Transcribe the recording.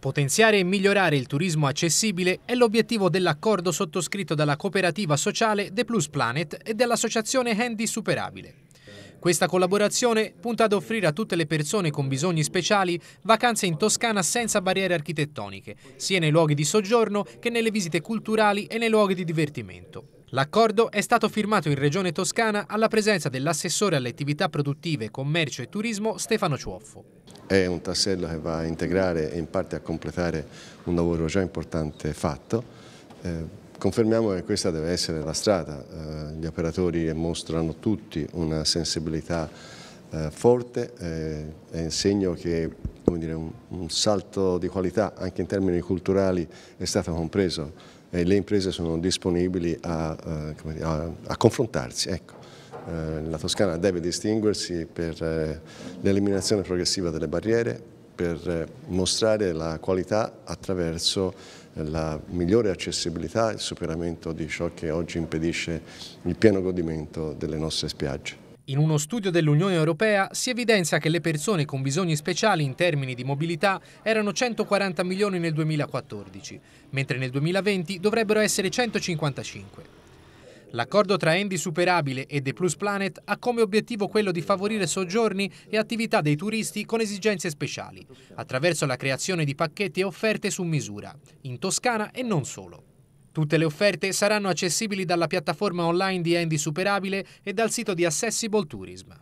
Potenziare e migliorare il turismo accessibile è l'obiettivo dell'accordo sottoscritto dalla cooperativa sociale The Plus Planet e dall'associazione Handy Superabile. Questa collaborazione punta ad offrire a tutte le persone con bisogni speciali vacanze in Toscana senza barriere architettoniche, sia nei luoghi di soggiorno che nelle visite culturali e nei luoghi di divertimento. L'accordo è stato firmato in Regione Toscana alla presenza dell'assessore alle attività produttive, commercio e turismo Stefano Cioffo è un tassello che va a integrare e in parte a completare un lavoro già importante fatto. Eh, confermiamo che questa deve essere la strada, eh, gli operatori mostrano tutti una sensibilità eh, forte, è un segno che dire, un, un salto di qualità anche in termini culturali è stato compreso e le imprese sono disponibili a, a, a confrontarsi. Ecco. Eh, la Toscana deve distinguersi per eh, l'eliminazione progressiva delle barriere, per eh, mostrare la qualità attraverso la migliore accessibilità e il superamento di ciò che oggi impedisce il pieno godimento delle nostre spiagge. In uno studio dell'Unione Europea si evidenzia che le persone con bisogni speciali in termini di mobilità erano 140 milioni nel 2014, mentre nel 2020 dovrebbero essere 155. L'accordo tra Endi Superabile e The Plus Planet ha come obiettivo quello di favorire soggiorni e attività dei turisti con esigenze speciali, attraverso la creazione di pacchetti e offerte su misura, in Toscana e non solo. Tutte le offerte saranno accessibili dalla piattaforma online di Endi Superabile e dal sito di Accessible Tourism.